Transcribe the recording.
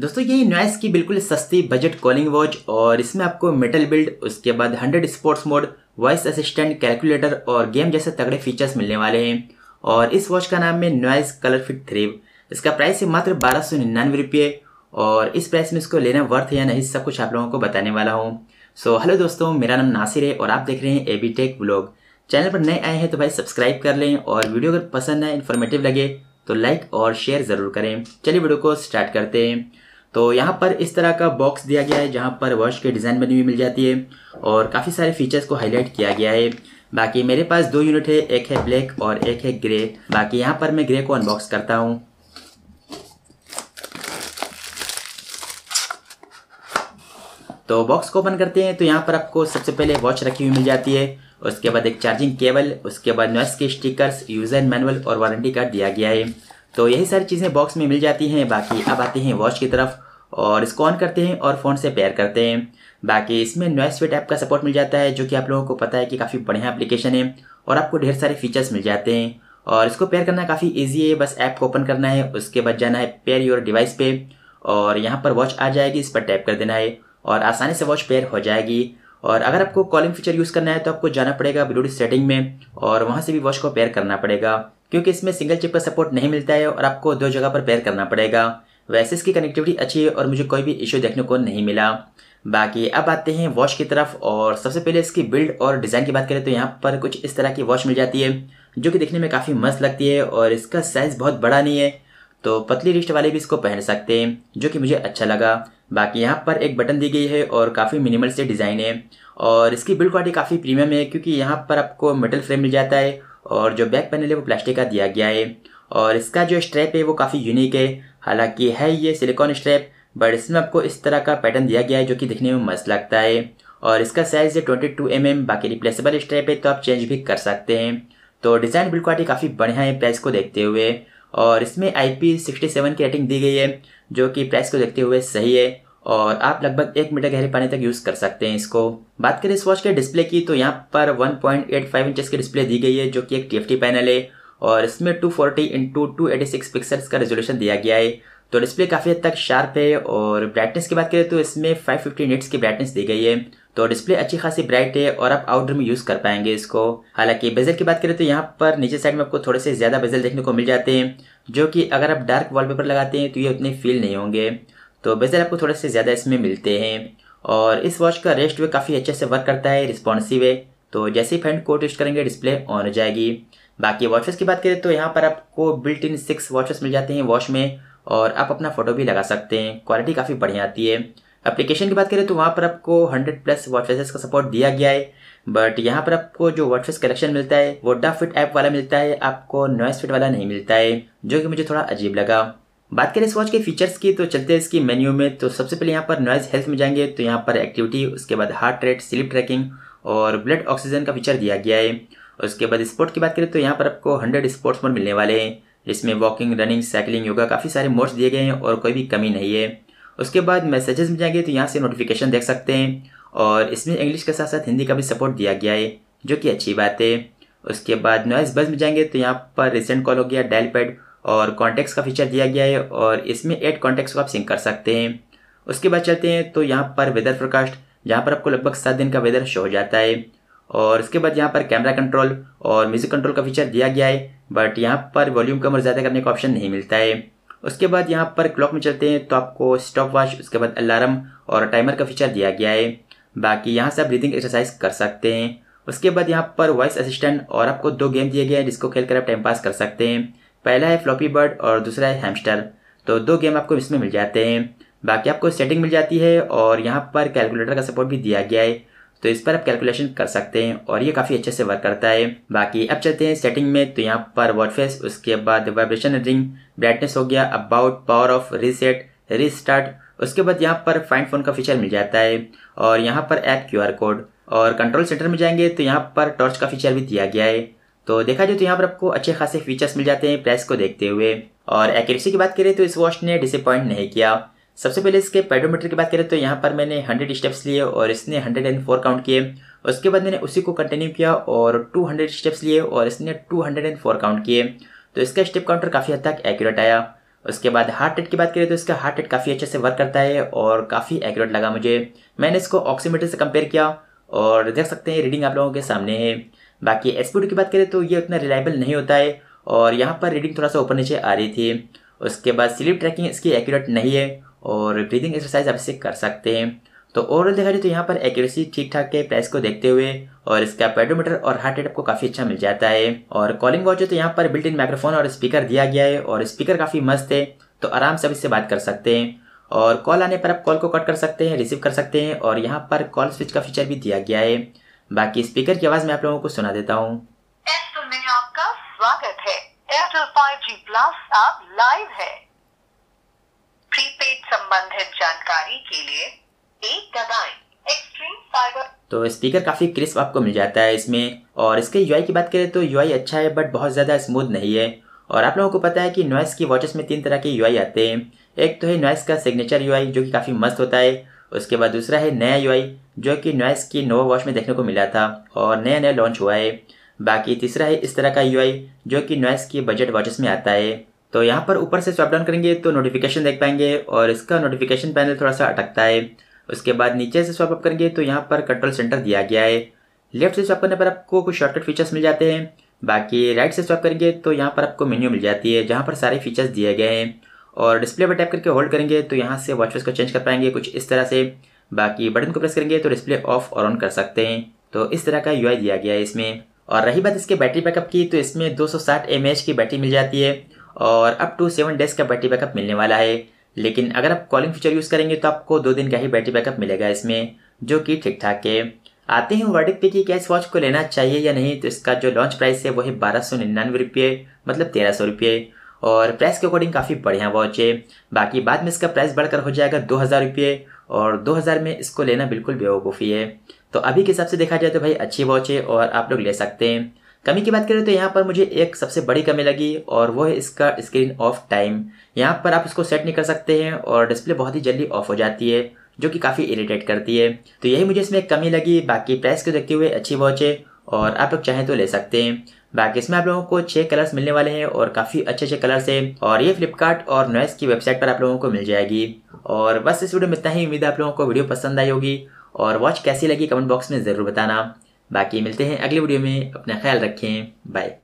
दोस्तों यही नॉइस की बिल्कुल सस्ती बजट कॉलिंग वॉच और इसमें आपको मेटल बिल्ड उसके बाद 100 sports mode voice assistant calculator और गेम जैसे तगड़े फीचर्स मिलने वाले हैं और इस वॉच का नाम है नॉइस कलर फिट थ्री इसका प्राइस है मात्र बारह सौ निन्यानवे रुपये और इस प्राइस में इसको लेना वर्थ है या नहीं सब कुछ आप लोगों को बताने वाला हूँ सो हेलो दोस्तों मेरा नाम नासिर है और आप देख रहे हैं A B tech blog channel पर नए आए हैं तो भाई सब्सक्राइब कर लें और वीडियो अगर पसंद आए इन्फॉर्मेटिव लगे तो लाइक और शेयर ज़रूर करें चलिए वीडियो को स्टार्ट करते हैं तो यहाँ पर इस तरह का बॉक्स दिया गया है जहाँ पर वॉश की डिज़ाइन बनी हुई मिल जाती है और काफ़ी सारे फीचर्स को हाईलाइट किया गया है बाकी मेरे पास दो यूनिट है एक है ब्लैक और एक है ग्रे बाकी यहाँ पर मैं ग्रे को अनबॉक्स करता हूँ तो बॉक्स को ओपन करते हैं तो यहाँ पर आपको सबसे पहले वॉच रखी हुई मिल जाती है उसके बाद एक चार्जिंग केबल उसके बाद नॉइस के स्टिकर्स यूजर मैनुअल और वारंटी कार्ड दिया गया है तो यही सारी चीज़ें बॉक्स में मिल जाती हैं बाकी अब आते हैं वॉच की तरफ और इसको ऑन करते हैं और फ़ोन से पेयर करते हैं बाकी इसमें नॉइस वेट ऐप का सपोर्ट मिल जाता है जो कि आप लोगों को पता है कि काफ़ी बढ़िया एप्लीकेशन है और आपको ढेर सारे फीचर्स मिल जाते हैं और इसको पेयर करना काफ़ी ईजी है बस ऐप को ओपन करना है उसके बाद जाना है पेयर योर डिवाइस पे और यहाँ पर वॉच आ जाएगी इस पर टैप कर देना है और आसानी से वॉच पेयर हो जाएगी और अगर आपको कॉलिंग फीचर यूज़ करना है तो आपको जाना पड़ेगा ब्लूटूथ सेटिंग में और वहाँ से भी वॉच को पेयर करना पड़ेगा क्योंकि इसमें सिंगल चिप का सपोर्ट नहीं मिलता है और आपको दो जगह पर पेयर करना पड़ेगा वैसे इसकी कनेक्टिविटी अच्छी है और मुझे कोई भी इश्यू देखने को नहीं मिला बाकी अब आते हैं वॉच की तरफ और सबसे पहले इसकी बिल्ड और डिज़ाइन की बात करें तो यहाँ पर कुछ इस तरह की वॉच मिल जाती है जो कि देखने में काफ़ी मस्त लगती है और इसका साइज़ बहुत बड़ा नहीं है तो पतली रिस्ट वाले भी इसको पहन सकते हैं जो कि मुझे अच्छा लगा बाकी यहाँ पर एक बटन दी गई है और काफ़ी मिनिमल से डिज़ाइन है और इसकी बिल्ड क्वालिटी काफ़ी प्रीमियम है क्योंकि यहाँ पर आपको मेटल फ्रेम मिल जाता है और जो बैक पैनल है वो प्लास्टिक का दिया गया है और इसका जो स्ट्रैप है वो काफ़ी यूनिक है हालांकि है ये सिलिकॉन स्ट्रैप बट इसमें आपको इस तरह का पैटर्न दिया गया है जो कि दिखने में मस्त लगता है और इसका साइज़ है ट्वेंटी टू एम एम बाकी रिप्लेसेबल स्ट्रैप है तो आप चेंज भी कर सकते हैं तो डिज़ाइन बिल्ड क्वालिटी काफ़ी बढ़िया है प्राइस को देखते हुए और इसमें आई पी सिक्सटी सेवन की रेटिंग दी गई है जो कि प्राइस को देखते हुए सही है और आप लगभग एक मीटर गहरे पानी तक यूज़ कर सकते हैं इसको बात करें इस वॉच के डिस्प्ले की तो यहाँ पर 1.85 पॉइंट की डिस्प्ले दी गई है जो कि एक टी पैनल है और इसमें 240 फोर्टी इंटू टू पिक्सल्स का रेजोल्यूशन दिया गया है तो डिस्प्ले काफ़ी हद तक शार्प है और ब्राइटनेस की बात करें तो इसमें 550 फिफ्टी निट्स की ब्राइटनेस दी गई है तो डिस्प्ले अच्छी खासी ब्राइट है और आप आउटडोर में यूज़ कर पाएंगे इसको हालांकि बेजल की बात करें तो यहाँ पर नीचे साइड में आपको थोड़े से ज़्यादा बेजल देखने को मिल जाते हैं जो कि अगर आप डार्क वॉलपेपर लगाते हैं तो ये उतने फील नहीं होंगे तो बेजर आपको थोड़े से ज़्यादा इसमें मिलते हैं और इस वॉच का रेस्ट वे काफ़ी अच्छे से वर्क करता है रिस्पॉन्सिव है तो जैसे ही फ्रेंड को टेस्ट करेंगे डिस्प्ले ऑन हो जाएगी बाकी वॉचेस की बात करें तो यहाँ पर आपको बिल्ट इन सिक्स वॉचेस मिल जाते हैं वॉच में और आप अपना फ़ोटो भी लगा सकते हैं क्वालिटी काफ़ी बढ़िया आती है एप्लीकेशन की बात करें तो वहाँ पर आपको हंड्रेड प्लस वॉचेस का सपोर्ट दिया गया है बट यहाँ पर आपको जो वॉचेस कलेक्शन मिलता है वो डा फिट ऐप वाला मिलता है आपको नॉइस फिट वाला नहीं मिलता है जो कि मुझे थोड़ा अजीब लगा बात करें इस वॉच के फीचर्स की तो चलते हैं इसकी मेन्यू में तो सबसे पहले यहाँ पर नॉइज़ हेल्थ में जाएंगे तो यहाँ पर एक्टिविटी उसके बाद हार्ट रेट स्लिप ट्रैकिंग और ब्लड ऑक्सीजन का फीचर दिया गया है उसके बाद स्पोर्ट की बात करें तो यहाँ पर आपको हंड्रेड स्पोर्ट्स मोड मिलने वाले हैं जिसमें वॉकिंग रनिंग साइकिलिंग योगा काफ़ी सारे मोड्स दिए गए हैं और कोई भी कमी नहीं है उसके बाद मैसेजेस में जाएंगे तो यहाँ से नोटिफिकेशन देख सकते हैं और इसमें इंग्लिश के साथ साथ हिंदी का भी सपोर्ट दिया गया है जो कि अच्छी बात है उसके बाद नॉइस बज में जाएंगे तो यहाँ पर रिसेंट कॉल हो गया डायल पैड और कॉन्टेक्स का फीचर दिया गया है और इसमें एड कॉन्टेक्स्ट को आप सिंक कर सकते हैं उसके बाद चलते हैं तो यहाँ पर वेदर फोरकास्ट जहाँ पर आपको लगभग सात दिन का वेदर शो हो जाता है और इसके बाद यहाँ पर कैमरा कंट्रोल और म्यूज़िक कंट्रोल का फीचर दिया गया है बट यहाँ पर वॉल्यूम कम और ज़्यादा करने का ऑप्शन नहीं मिलता है उसके बाद यहाँ पर क्लॉक में चलते हैं तो आपको स्टॉप वॉच उसके बाद अलार्म और टाइमर का फीचर दिया गया है बाकी यहाँ से आप ब्रीदिंग एक्सरसाइज कर सकते हैं उसके बाद यहाँ पर वॉइस असिस्टेंट और आपको दो गेम दिए गए हैं जिसको खेल कर आप टाइम पास कर सकते हैं पहला है फ्लॉपी बर्ड और दूसरा है हैमस्टर तो दो गेम आपको इसमें मिल जाते हैं बाकी आपको सेटिंग मिल जाती है और यहाँ पर कैलकुलेटर का सपोर्ट भी दिया गया है तो इस पर आप कैलकुलेशन कर सकते हैं और ये काफ़ी अच्छे से वर्क करता है बाकी अब चलते हैं सेटिंग में तो यहाँ पर वर्डफेस उसके बाद वाइब्रेशन रिंग ब्राइटनेस हो गया about power off reset restart उसके बाद यहाँ पर फाइंड फोन का फीचर मिल जाता है और यहाँ पर ऐप क्यू कोड और कंट्रोल सेंटर में जाएंगे तो यहाँ पर टॉर्च का फीचर भी दिया गया है तो देखा जाए तो यहाँ पर आपको अच्छे खासे फीचर्स मिल जाते हैं प्राइस को देखते हुए और एक्यूरेसी की बात करें तो इस वॉच ने डिसअपॉइंट नहीं किया सबसे पहले इसके पेडोमीटर की बात करें तो यहाँ पर मैंने हंड्रेड स्टेप्स लिए और इसने हंड्रेड एंड फोर काउंट किए उसके बाद मैंने उसी को कंटिन्यू किया और टू हंड्रेड स्टेप्स लिए और इसने two hundred and four count किए तो इसका स्टेप काउंटर काफ़ी हद तक एक्यूरेट आया उसके बाद हार्ट रेट की बात करें तो इसका हार्ट रेट काफ़ी अच्छे से वर्क करता है और काफ़ी एक्यूरेट लगा मुझे मैंने इसको ऑक्सीमीटर से कंपेयर किया और देख सकते हैं रीडिंग आप लोगों के सामने है बाकी एस की बात करें तो ये उतना रिलायबल नहीं होता है और यहाँ पर रीडिंग थोड़ा सा ऊपर नीचे आ रही थी उसके बाद स्लीप ट्रैकिंग इसकी एक्यूरेट नहीं है और ब्रीदिंग एक्सरसाइज आप इसे कर सकते हैं तो ओवरऑल देखा जाए तो यहाँ पर एक्यूरेसी ठीक ठाक है प्राइस को देखते हुए और इसका पेडोमीटर और हार्ट रेट आपको काफ़ी अच्छा मिल जाता है और कॉलिंग वॉच है तो यहाँ पर बिल्ट इन माइक्रोफोन और स्पीकर दिया गया है और स्पीकर काफ़ी मस्त है तो आराम से आप इससे बात कर सकते हैं और कॉल आने पर आप कॉल को कट कर सकते हैं रिसीव कर सकते हैं और यहाँ पर कॉल स्विच का फीचर भी दिया गया है बाकी स्पीकर की आवाज में आप लोगों को सुना देता हूँ आपका स्वागत है एयरटेल प्लस लाइव है प्रीपेड संबंधित जानकारी के लिए एक दबाएं एक्सट्रीम फाइबर तो स्पीकर काफ़ी क्रिस्प आपको मिल जाता है इसमें और इसके यूआई की बात करें तो यूआई अच्छा है बट बहुत ज़्यादा स्मूथ नहीं है और आप लोगों को पता है कि नॉइस की वॉचेस में तीन तरह के यूआई आते हैं एक तो है नॉइस का सिग्नेचर यूआई जो कि काफ़ी मस्त होता है उसके बाद दूसरा है नया यू जो कि नॉइस की नोवा वॉच में देखने को मिला था और नया नया लॉन्च हुआ है बाकी तीसरा है इस तरह का यू जो कि नॉइस की बजट वॉचेस में आता है तो यहाँ पर ऊपर से स्वैप डाउन करेंगे तो नोटिफिकेशन देख पाएंगे और इसका नोटिफिकेशन पैनल थोड़ा सा अटकता है उसके बाद नीचे से स्वैप अप करेंगे तो यहाँ पर कंट्रोल सेंटर दिया गया है लेफ्ट से स्वैप करने पर आपको कुछ शॉर्टकट फीचर्स मिल जाते हैं बाकी राइट से स्वैप करेंगे तो यहाँ पर आपको मेन्यू मिल जाती है जहाँ पर सारे फीचर्स दिए गए हैं और डिस्प्ले पर टैप करके होल्ड करेंगे तो यहाँ से वॉच वॉचफेस को चेंज कर पाएंगे कुछ इस तरह से बाकी बटन को प्रेस करेंगे तो डिस्प्ले ऑफ और ऑन कर सकते हैं तो इस तरह का यू दिया गया है इसमें और रही बात इसके बैटरी बैकअप की तो इसमें 260 सौ की बैटरी मिल जाती है और अप टू सेवन डेज का बैटरी बैकअप मिलने वाला है लेकिन अगर आप कॉलिंग फीचर यूज़ करेंगे तो आपको दो दिन का ही बैटरी बैकअप मिलेगा इसमें जो कि ठीक ठाक है आते हैं वर्डिक पे कि क्या इस वॉच को लेना चाहिए या नहीं तो इसका जो लॉन्च प्राइस है वो है बारह सौ निन्यानवे रुपये मतलब तेरह सौ रुपये और प्राइस के अकॉर्डिंग काफ़ी बढ़िया वॉच है बाकी बाद में इसका प्राइस बढ़कर हो जाएगा दो हज़ार रुपये और दो हज़ार में इसको लेना बिल्कुल बेवकूफ़ी है तो अभी के हिसाब से देखा जाए तो भाई अच्छी वॉच है और आप लोग ले सकते हैं कमी की बात करें तो यहाँ पर मुझे एक सबसे बड़ी कमी लगी और वो है इसका स्क्रीन ऑफ टाइम यहाँ पर आप इसको सेट नहीं कर सकते हैं और डिस्प्ले बहुत ही जल्दी ऑफ हो जाती है जो कि काफ़ी इरीटेट करती है तो यही मुझे इसमें कमी लगी बाकी प्राइस को देखते हुए अच्छी वॉच है और आप लोग चाहें तो ले सकते हैं बाकी इसमें आप लोगों को छह कलर्स मिलने वाले हैं और काफी अच्छे अच्छे कलर्स है और ये फ्लिपकार्ट और नॉइस की वेबसाइट पर आप लोगों को मिल जाएगी और बस इस वीडियो में इतना ही उम्मीद है आप लोगों को वीडियो पसंद आई होगी और वॉच कैसी लगी कमेंट बॉक्स में ज़रूर बताना बाकी मिलते हैं अगले वीडियो में अपना ख्याल रखें बाय